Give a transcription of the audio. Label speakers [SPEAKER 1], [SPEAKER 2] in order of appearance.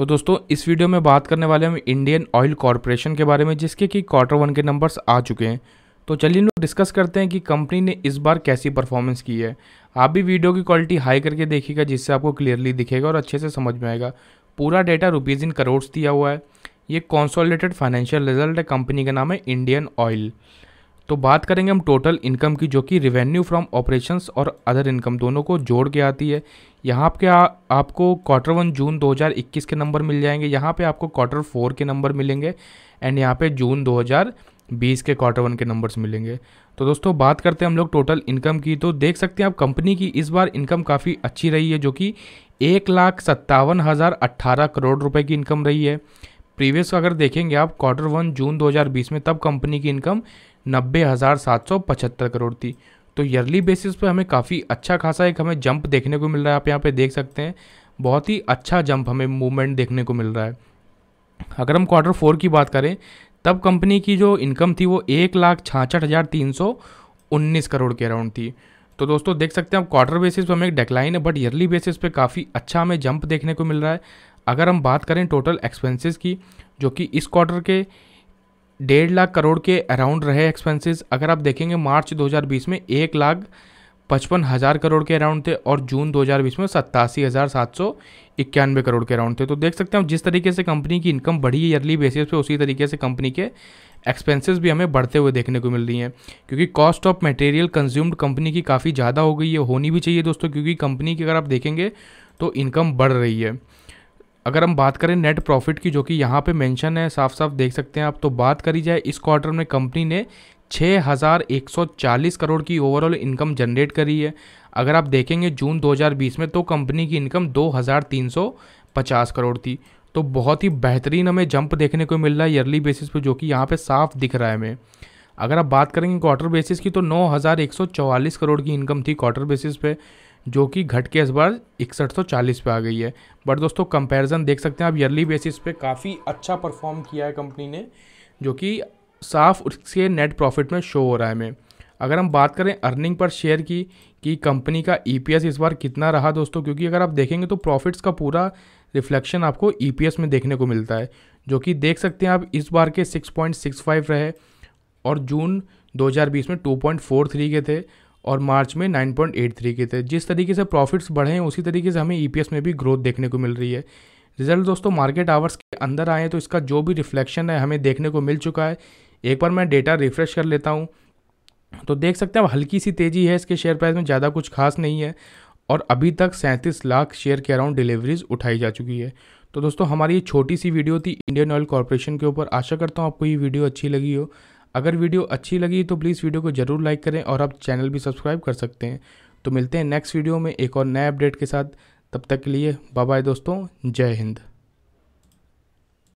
[SPEAKER 1] तो दोस्तों इस वीडियो में बात करने वाले हम इंडियन ऑयल कॉरपोरेशन के बारे में जिसके कि क्वार्टर वन के नंबर्स आ चुके हैं तो चलिए लोग डिस्कस करते हैं कि कंपनी ने इस बार कैसी परफॉर्मेंस की है आप भी वीडियो की क्वालिटी हाई करके देखिएगा जिससे आपको क्लियरली दिखेगा और अच्छे से समझ में आएगा पूरा डेटा रुपीज़ इन करोड़ दिया हुआ है ये कॉन्सोलेटेड फाइनेंशियल रिजल्ट है कंपनी का नाम है इंडियन ऑयल तो बात करेंगे हम टोटल इनकम की जो कि रिवेन्यू फ्रॉम ऑपरेशंस और अदर इनकम दोनों को जोड़ के आती है यहाँ आपके आ, आपको क्वार्टर वन जून 2021 के नंबर मिल जाएंगे यहाँ पे आपको क्वार्टर फोर के नंबर मिलेंगे एंड यहाँ पे जून 2020 के क्वार्टर वन के नंबर्स मिलेंगे तो दोस्तों बात करते हैं हम लोग टोटल इनकम की तो देख सकते हैं आप कंपनी की इस बार इनकम काफ़ी अच्छी रही है जो कि एक लाख सत्तावन हज़ार अट्ठारह करोड़ रुपये की इनकम रही है प्रीवियस अगर देखेंगे आप क्वार्टर वन जून 2020 में तब कंपनी की इनकम नब्बे हज़ार सात सौ पचहत्तर करोड़ थी तो ईयरली बेसिस पर हमें काफ़ी अच्छा खासा एक हमें जंप देखने को मिल रहा है आप यहाँ पे देख सकते हैं बहुत ही अच्छा जंप हमें मूवमेंट देखने को मिल रहा है अगर हम क्वार्टर फोर की बात करें तब कंपनी की जो इनकम थी वो एक लाख छाछठ हज़ार तीन सौ उन्नीस करोड़ के अराउंड थी तो दोस्तों देख सकते हैं आप क्वार्टर बेसिस पर हमें एक डेक्लाइन है बट ईयरली बेसिस पे काफ़ी अच्छा हमें जंप देखने को मिल रहा है अगर हम बात करें टोटल एक्सपेंसेस की जो कि इस क्वार्टर के डेढ़ लाख करोड़ के अराउंड रहे एक्सपेंसेस अगर आप देखेंगे मार्च 2020 में एक लाख पचपन हज़ार करोड़ के अराउंड थे और जून 2020 में सत्तासी हज़ार सात सौ इक्यानवे करोड़ के अराउंड थे तो देख सकते हैं जिस तरीके से कंपनी की इनकम बढ़ी है ईयरली बेसिस पे उसी तरीके से कंपनी के एक्सपेंसेस भी हमें बढ़ते हुए देखने को मिल रही हैं क्योंकि cost of material consumed company की काफ़ी ज़्यादा हो गई है होनी भी चाहिए दोस्तों क्योंकि कंपनी की अगर आप देखेंगे तो इनकम बढ़ रही है अगर हम बात करें नेट प्रॉफिट की जो कि यहाँ पे मेंशन है साफ साफ देख सकते हैं आप तो बात करी जाए इस क्वार्टर में कंपनी ने 6,140 करोड़ की ओवरऑल इनकम जनरेट करी है अगर आप देखेंगे जून 2020 में तो कंपनी की इनकम 2,350 करोड़ थी तो बहुत ही बेहतरीन हमें जंप देखने को मिल रहा है ईयरली बेसिस पे जो कि यहाँ पे साफ दिख रहा है हमें अगर आप बात करेंगे क्वार्टर बेसिस की तो नौ करोड़ की इनकम थी क्वार्टर बेसिस पे जो कि घट के इस बार इकसठ सौ चालीस पे आ गई है बट दोस्तों कंपैरिजन देख सकते हैं आप ईयरली बेसिस पे काफ़ी अच्छा परफॉर्म किया है कंपनी ने जो कि साफ उसके नेट प्रॉफिट में शो हो रहा है हमें अगर हम बात करें अर्निंग पर शेयर की कि कंपनी का ई e इस बार कितना रहा दोस्तों क्योंकि अगर आप देखेंगे तो प्रॉफिट्स का पूरा रिफ्लेक्शन आपको ई e में देखने को मिलता है जो कि देख सकते हैं आप इस बार के 6.65 रहे और जून 2020 में 2.43 के थे और मार्च में 9.83 के थे जिस तरीके से प्रॉफिट्स बढ़े हैं उसी तरीके से हमें ई e में भी ग्रोथ देखने को मिल रही है रिजल्ट दोस्तों मार्केट आवर्स के अंदर आए हैं तो इसका जो भी रिफ्लेक्शन है हमें देखने को मिल चुका है एक बार मैं डेटा रिफ्रेश कर लेता हूँ तो देख सकते हैं हल्की सी तेज़ी है इसके शेयर प्राइस में ज़्यादा कुछ खास नहीं है और अभी तक सैंतीस लाख शेयर के अराउंड डिलीवरीज उठाई जा चुकी है तो दोस्तों हमारी ये छोटी सी वीडियो थी इंडियन ऑयल कॉरपोरेशन के ऊपर आशा करता हूँ आपको ये वीडियो अच्छी लगी हो अगर वीडियो अच्छी लगी तो प्लीज़ वीडियो को ज़रूर लाइक करें और आप चैनल भी सब्सक्राइब कर सकते हैं तो मिलते हैं नेक्स्ट वीडियो में एक और नए अपडेट के साथ तब तक के लिए बाय बाय दोस्तों जय हिंद